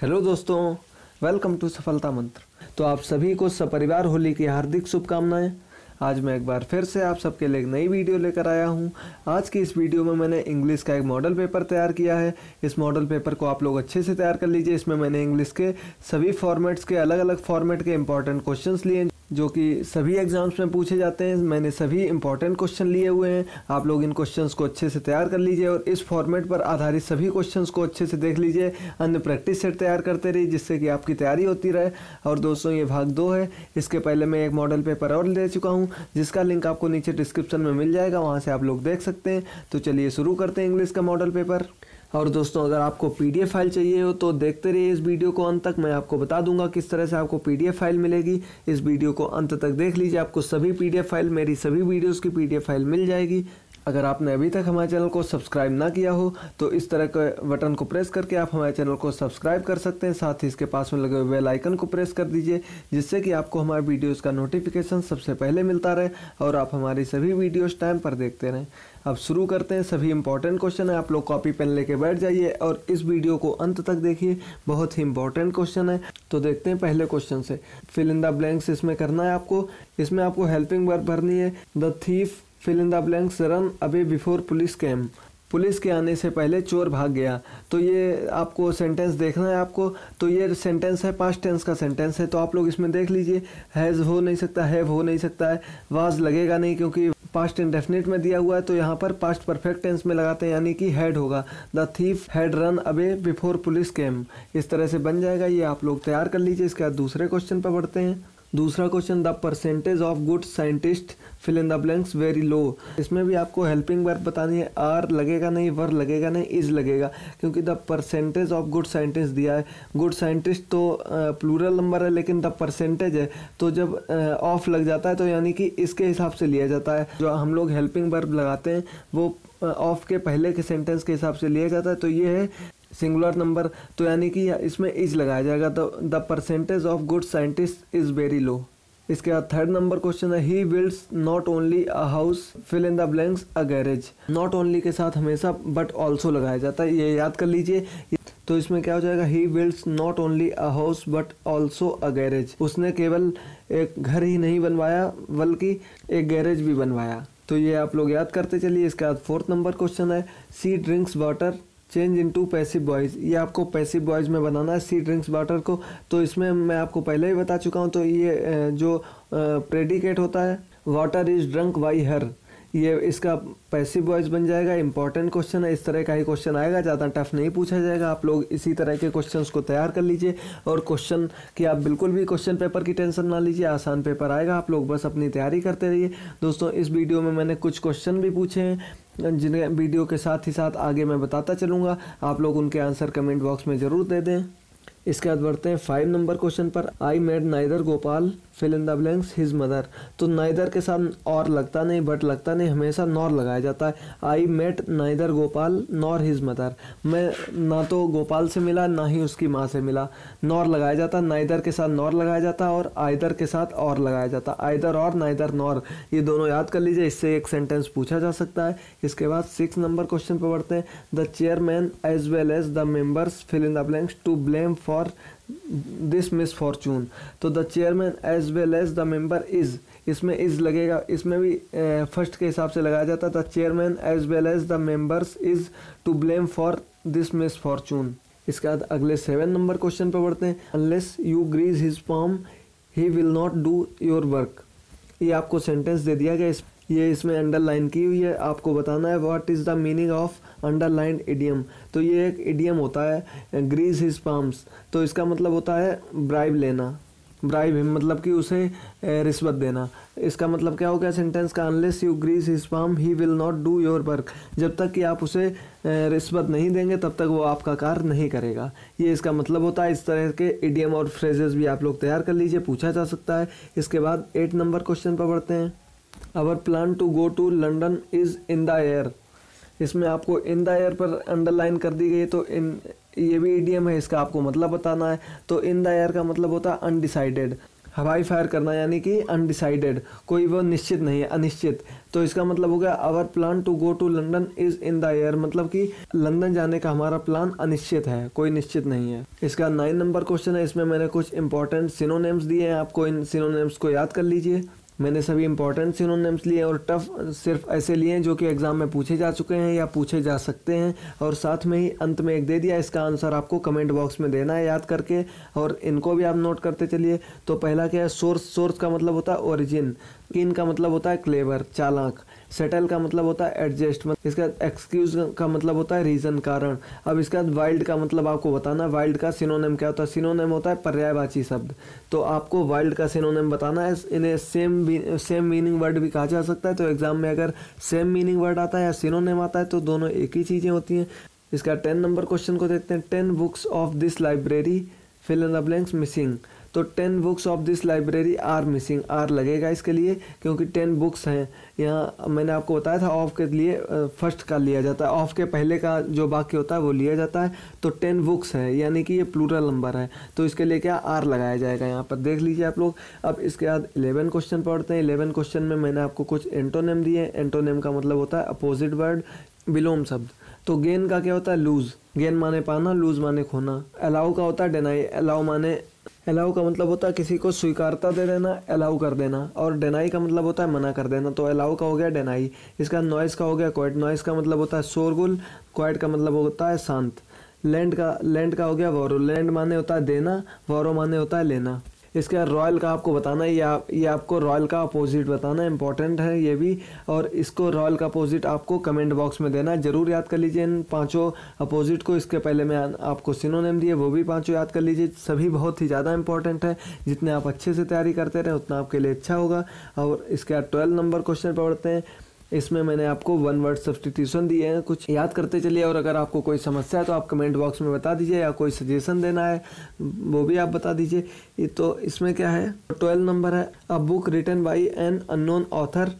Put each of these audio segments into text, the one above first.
hello दोस्तों welcome to सफलता मंत्र तो आप सभी को सपरिवार होली की हार्दिक शुभकामनाएं आज मैं एक बार फिर से आप सबके लिए एक नई वीडियो लेकर आया हूं आज की इस वीडियो में मैंने इंग्लिश का एक मॉडल पेपर तैयार किया है इस मॉडल पेपर को आप लोग अच्छे से तैयार कर लीजिए इसमें मैंने इंग्लिश के सभी फॉर्मेट्स के अलग अलग फॉर्मेट के इंपॉर्टेंट क्वेश्चन लिए जो कि सभी एग्ज़ाम्स में पूछे जाते हैं मैंने सभी इंपॉर्टेंट क्वेश्चन लिए हुए हैं आप लोग इन क्वेश्चंस को अच्छे से तैयार कर लीजिए और इस फॉर्मेट पर आधारित सभी क्वेश्चंस को अच्छे से देख लीजिए अन्य प्रैक्टिस सेट तैयार करते रहिए जिससे कि आपकी तैयारी होती रहे और दोस्तों ये भाग दो है इसके पहले मैं एक मॉडल पेपर और ले चुका हूँ जिसका लिंक आपको नीचे डिस्क्रिप्शन में मिल जाएगा वहाँ से आप लोग देख सकते हैं तो चलिए शुरू करते हैं इंग्लिश का मॉडल पेपर और दोस्तों अगर आपको पीडीएफ फाइल चाहिए हो तो देखते रहिए इस वीडियो को अंत तक मैं आपको बता दूंगा किस तरह से आपको पीडीएफ फाइल मिलेगी इस वीडियो को अंत तक देख लीजिए आपको सभी पीडीएफ फाइल मेरी सभी वीडियोज़ की पीडीएफ फाइल मिल जाएगी अगर आपने अभी तक हमारे चैनल को सब्सक्राइब ना किया हो तो इस तरह के बटन को प्रेस करके आप हमारे चैनल को सब्सक्राइब कर सकते हैं साथ ही इसके पास में लगे हुए बेल आइकन को प्रेस कर दीजिए जिससे कि आपको हमारे वीडियोस का नोटिफिकेशन सबसे पहले मिलता रहे और आप हमारी सभी वीडियोस टाइम पर देखते रहें अब शुरू करते हैं सभी इंपॉर्टेंट क्वेश्चन है आप लोग कॉपी पेन लेके बैठ जाइए और इस वीडियो को अंत तक देखिए बहुत ही इंपॉर्टेंट क्वेश्चन है तो देखते हैं पहले क्वेश्चन से फिल इन द ब्लैंक्स इसमें करना है आपको इसमें आपको हेल्पिंग वर्ब भरनी है the thief fill in the blanks run away before police came police के आने से पहले चोर भाग गया तो ये आपको सेंटेंस देखना है आपको तो ये सेंटेंस है पास्ट टेंस का सेंटेंस है तो आप लोग इसमें देख लीजिए हैज़ हो नहीं सकता हैव हो नहीं सकता है वाज लगेगा नहीं क्योंकि पास्ट इंडेफिनेट में दिया हुआ है तो यहाँ पर पास्ट परफेक्ट टेंस में लगाते हैं यानी कि हेड होगा the thief had run away before police came इस तरह से बन जाएगा ये आप लोग तैयार कर लीजिए इसके बाद दूसरे क्वेश्चन पर पढ़ते हैं दूसरा question the percentage of good scientist fill in the blanks very low इसमें भी आपको हेल्पिंग वर्ब बतानी है आर लगेगा नहीं वर लगेगा नहीं इज लगेगा क्योंकि the percentage of good scientist दिया है गुड साइंटिस्ट तो प्लूरल नंबर है लेकिन द परसेंटेज है तो जब ऑफ लग जाता है तो यानी कि इसके हिसाब से लिया जाता है जो हम लोग हेल्पिंग वर्ब लगाते हैं वो ऑफ के पहले के सेंटेंस के हिसाब से लिया जाता है तो ये है सिंगुलर नंबर तो यानी कि इसमें इज लगाया जाएगा तो the percentage of good scientist is very low इसके बाद थर्ड नंबर क्वेश्चन है he builds not only a house fill in the blanks a garage not only के साथ हमेशा बट ऑल्सो लगाया जाता है ये याद कर लीजिए तो इसमें क्या हो जाएगा he builds not only a house but also a garage उसने केवल एक घर ही नहीं बनवाया बल्कि एक गैरेज भी बनवाया तो ये आप लोग याद करते चलिए इसके बाद फोर्थ नंबर क्वेश्चन है she drinks water change into passive voice ये आपको पैसिव बॉयज़ में बनाना है सी ड्रिंक्स वाटर को तो इसमें मैं आपको पहले ही बता चुका हूँ तो ये जो प्रेडिकेट होता है water is drunk by her ये इसका पैसिव वॉइस बन जाएगा इंपॉर्टेंट क्वेश्चन है इस तरह का ही क्वेश्चन आएगा ज़्यादा टफ नहीं पूछा जाएगा आप लोग इसी तरह के क्वेश्चन को तैयार कर लीजिए और क्वेश्चन कि आप बिल्कुल भी क्वेश्चन पेपर की टेंशन ना लीजिए आसान पेपर आएगा आप लोग बस अपनी तैयारी करते रहिए दोस्तों इस वीडियो में मैंने कुछ क्वेश्चन भी पूछे हैं जिन्हें वीडियो के साथ ही साथ आगे मैं बताता चलूँगा आप लोग उनके आंसर कमेंट बॉक्स में ज़रूर दे दें इसके बाद बढ़ते हैं फाइव नंबर क्वेश्चन पर I met neither Gopal fill in the blanks his mother तो नाइदर के साथ और लगता नहीं बट लगता नहीं हमेशा नॉर लगाया जाता है I met neither Gopal nor his mother मैं ना तो गोपाल से मिला ना ही उसकी माँ से मिला नॉर लगाया जाता नाइदर के साथ नॉर लगाया जाता और आइदर के साथ और लगाया जाता आइदर और नाइदर नॉर ये दोनों याद कर लीजिए इससे एक सेंटेंस पूछा जा सकता है इसके बाद सिक्स नंबर क्वेश्चन पर बढ़ते हैं the chairman as well as the members fill in the blanks to blame for this misfortune तो the chairman as well as the member is इसमें इज लगेगा इसमें भी फर्स्ट के हिसाब से लगाया जाता the chairman as well as the members is to blame for this misfortune इसके बाद अगले सेवन नंबर क्वेश्चन पर बढ़ते हैं unless you grease his palm he will not do your work ये आपको सेंटेंस दे दिया गया इस ये इसमें अंडरलाइन की हुई है आपको बताना है what is the meaning of underline idiom तो ये एक इडियम होता है ग्रीस हिज पाम्स तो इसका मतलब होता है ब्राइब लेना ब्राइब हिम मतलब कि उसे रिश्वत देना इसका मतलब क्या हो गया सेंटेंस का unless you grease his palm he will not do your work जब तक कि आप उसे रिश्वत नहीं देंगे तब तक वो आपका कार्य नहीं करेगा ये इसका मतलब होता है इस तरह के इडियम और फ्रेजेस भी आप लोग तैयार कर लीजिए पूछा जा सकता है इसके बाद एट नंबर क्वेश्चन पर बढ़ते हैं our plan to go to London is in the air इसमें आपको इन द एयर पर अंडरलाइन कर दी गई तो इन ये भी ईडीएम e है इसका आपको मतलब बताना है तो इन द एयर का मतलब होता है अनडिसाइडेड हवाई फायर करना यानी कि अनडिसाइडेड कोई वो निश्चित नहीं है अनिश्चित तो इसका मतलब हो गया our plan to go to London is in the air मतलब कि लंदन जाने का हमारा प्लान अनिश्चित है कोई निश्चित नहीं है इसका नाइन नंबर क्वेश्चन है इसमें मैंने कुछ इंपॉर्टेंट सिनोनेम्स दिए हैं आपको इन सिनोनेम्स को याद कर लीजिए मैंने सभी इंपॉर्टेंट सिनोनिम्स लिए और टफ सिर्फ ऐसे लिए हैं जो कि एग्ज़ाम में पूछे जा चुके हैं या पूछे जा सकते हैं और साथ में ही अंत में एक दे दिया इसका आंसर आपको कमेंट बॉक्स में देना है याद करके और इनको भी आप नोट करते चलिए तो पहला क्या है सोर्स सोर्स का मतलब होता है ओरिजिन किन का मतलब होता है क्लेवर चालाक सेटल का मतलब होता है एडजस्टमेंट मतलब इसका एक्सक्यूज का मतलब होता है रीजन कारण अब इसका वाइल्ड का मतलब आपको बताना वाइल्ड का सिनोनेम क्या होता है सिनोनेम होता है पर्यायवाची शब्द तो आपको वाइल्ड का सिनोनेम बताना है इन्हें सेम सेम मीनिंग वर्ड भी कहा जा सकता है तो एग्जाम में अगर सेम मीनिंग वर्ड आता है या सिनोनेम आता है तो दोनों एक ही चीज़ें होती हैं इसका टेन नंबर क्वेश्चन को देखते हैं ten books of this library fill in the blanks missing तो ten books of this library are missing are लगेगा इसके लिए क्योंकि टेन बुक्स हैं यहाँ मैंने आपको बताया था ऑफ के लिए फर्स्ट का लिया जाता है ऑफ के पहले का जो वाक्य होता है वो लिया जाता है तो टेन बुक्स हैं यानी कि ये प्लूरल नंबर है तो इसके लिए क्या आर लगाया जाएगा यहाँ पर देख लीजिए आप लोग अब इसके बाद इलेवन क्वेश्चन पढ़ते हैं इलेवन क्वेश्चन में मैंने आपको कुछ एंटोनेम दिए एंटोनेम का मतलब होता है अपोजिट वर्ड विलोम शब्द तो गेन का क्या होता है लूज़ गेन माने पाना लूज़ माने खोना अलाउ का होता है डेनाई अलाउ माने अलाउ का मतलब होता है किसी को स्वीकारता दे देना अलाउ कर देना और डेनाई का मतलब होता है मना कर देना तो अलाउ का हो गया डेनाई इसका नॉइस का हो गया क्वाइट नॉइस का मतलब होता है शोरगुल क्वाइट का मतलब होता है शांत लैंड का लैंड का हो गया वॉरो लैंड माने होता है देना वॉरो माने होता है लेना इसके बाद रॉयल का आपको बताना है या ये आपको रॉयल का अपोजिट बताना इंपॉर्टेंट है ये भी और इसको रॉयल का अपोजिट आपको कमेंट बॉक्स में देना ज़रूर याद कर लीजिए इन पाँचों अपोजिट को इसके पहले मैं आपको सिनोनेम दिए वो भी पाँचों याद कर लीजिए सभी बहुत ही ज़्यादा इंपॉर्टेंट है जितने आप अच्छे से तैयारी करते रहें उतना आपके लिए अच्छा होगा और इसके बाद ट्वेल्व नंबर क्वेश्चन पढ़ते हैं इसमें मैंने आपको वन वर्ड सब्सटीट्यूशन दिए हैं कुछ याद करते चलिए और अगर आपको कोई समस्या है तो आप कमेंट बॉक्स में बता दीजिए या कोई सजेशन देना है वो भी आप बता दीजिए तो इसमें क्या है ट्वेल्व नंबर है a book written by an unknown author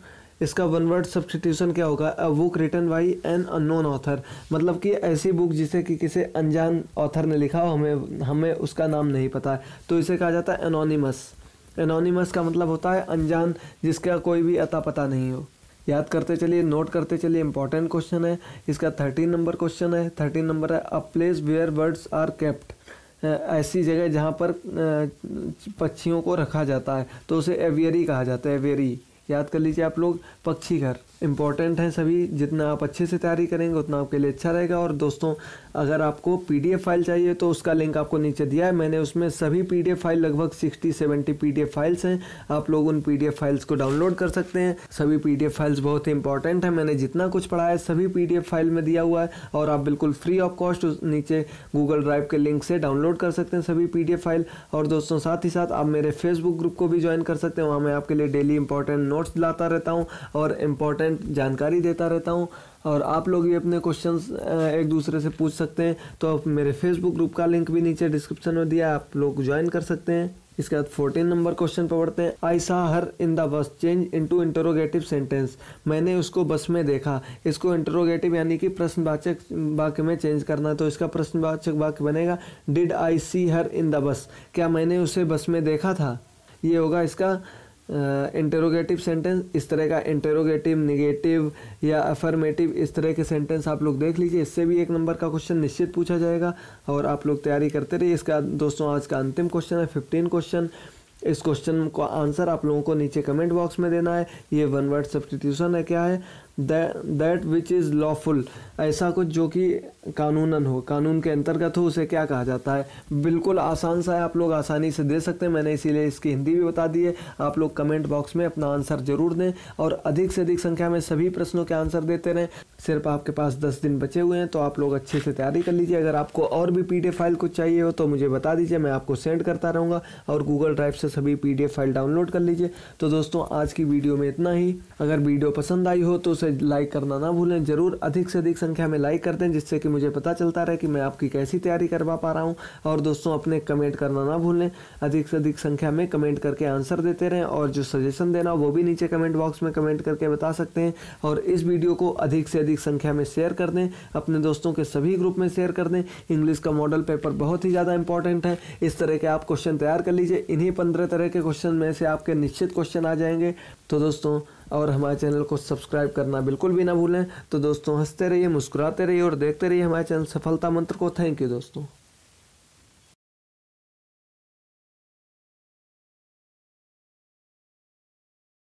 इसका वन वर्ड सब्सटीट्यूशन क्या होगा a book written by an unknown author मतलब कि ऐसी बुक जिसे कि किसी अनजान ऑथर ने लिखा हो हमें हमें उसका नाम नहीं पता है तो इसे कहा जाता है एनोनिमस एनोनिमस का मतलब होता है अनजान जिसका कोई भी अता पता नहीं हो याद करते चलिए नोट करते चलिए इंपॉर्टेंट क्वेश्चन है इसका थर्टीन नंबर क्वेश्चन है थर्टीन नंबर है a place where birds are kept ऐसी जगह जहाँ पर पक्षियों को रखा जाता है तो उसे एवियरी कहा जाता है एवियरी याद कर लीजिए आप लोग पक्षी घर इंपॉर्टेंट हैं सभी जितना आप अच्छे से तैयारी करेंगे उतना आपके लिए अच्छा रहेगा और दोस्तों अगर आपको पीडीएफ फाइल चाहिए तो उसका लिंक आपको नीचे दिया है मैंने उसमें सभी पीडीएफ फाइल लगभग 60 70 पीडीएफ फाइल्स हैं आप लोग उन पीडीएफ फाइल्स को डाउनलोड कर सकते हैं सभी एफ फाइल्स बहुत ही इंपॉर्टेंट हैं मैंने जितना कुछ पढ़ा है सभी एफ फाइल में दिया हुआ है और आप बिल्कुल फ्री ऑफ कॉस्ट नीचे गूगल ड्राइव के लिंक से डाउनलोड कर सकते हैं सभी एफ फाइल और दोस्तों साथ ही साथ आप मेरे फेसबुक ग्रुप को भी ज्वाइन कर सकते हैं वहाँ मैं आपके लिए डेली इंपॉर्टेंट नोट्स लाता रहता हूँ और इंपॉर्टेंट कंटेंट जानकारी देता रहता हूँ और आप लोग भी अपने क्वेश्चंस एक दूसरे से पूछ सकते हैं तो आप मेरे फेसबुक ग्रुप का लिंक भी नीचे डिस्क्रिप्शन में दिया आप लोग ज्वाइन कर सकते हैं इसके बाद फोर्टीन नंबर क्वेश्चन पर पढ़ते हैं I saw her in the bus change into interrogative sentence मैंने उसको बस में देखा इसको इंटरोगेटिव यानी कि प्रश्नवाचक वाक्य में चेंज करना तो इसका प्रश्नवाचक वाक्य बनेगा did I C her in the बस क्या मैंने उसे बस में देखा था ये होगा इसका इंटेरोगेटिव सेंटेंस इस तरह का इंटेरोगेटिव निगेटिव या अफर्मेटिव इस तरह के सेंटेंस आप लोग देख लीजिए इससे भी एक नंबर का क्वेश्चन निश्चित पूछा जाएगा और आप लोग तैयारी करते रहिए इसका दोस्तों आज का अंतिम क्वेश्चन है फिफ्टीन क्वेश्चन इस क्वेश्चन का आंसर आप लोगों को नीचे कमेंट बॉक्स में देना है ये वन वर्ड सब्सटीट्यूशन है क्या है दैट विच इज़ लॉफुल ऐसा कुछ जो कि कानूनन हो कानून के अंतर्गत हो उसे क्या कहा जाता है बिल्कुल आसान सा है आप लोग आसानी से दे सकते हैं मैंने इसीलिए इसकी हिंदी भी बता दी है आप लोग कमेंट बॉक्स में अपना आंसर जरूर दें और अधिक से अधिक संख्या में सभी प्रश्नों के आंसर देते रहें सिर्फ आपके पास दस दिन बचे हुए हैं तो आप लोग अच्छे से तैयारी कर लीजिए अगर आपको और भी पी फाइल कुछ चाहिए हो तो मुझे बता दीजिए मैं आपको सेंड करता रहूँगा और गूगल ड्राइव से सभी पी फाइल डाउनलोड कर लीजिए तो दोस्तों आज की वीडियो में इतना ही अगर वीडियो पसंद आई हो तो उसे लाइक करना ना भूलें ज़रूर अधिक से अधिक संख्या में लाइक कर दें जिससे कि मुझे पता चलता रहे कि मैं आपकी कैसी तैयारी करवा पा रहा हूँ और दोस्तों अपने कमेंट करना ना भूलें अधिक से अधिक संख्या में कमेंट करके आंसर देते रहें और जो सजेशन देना वो भी नीचे कमेंट बॉक्स में कमेंट करके बता सकते हैं और इस वीडियो को अधिक से अधिक अधिक संख्या में शेयर कर दें अपने दोस्तों के सभी ग्रुप में शेयर कर दें इंग्लिश का मॉडल पेपर बहुत ही ज़्यादा इंपॉर्टेंट है इस तरह के आप क्वेश्चन तैयार कर लीजिए इन्हीं पंद्रह तरह के क्वेश्चन में से आपके निश्चित क्वेश्चन आ जाएंगे तो दोस्तों और हमारे चैनल को सब्सक्राइब करना बिल्कुल भी ना भूलें तो दोस्तों हंसते रहिए मुस्कुराते रहिए और देखते रहिए हमारे चैनल सफलता मंत्र को थैंक यू दोस्तों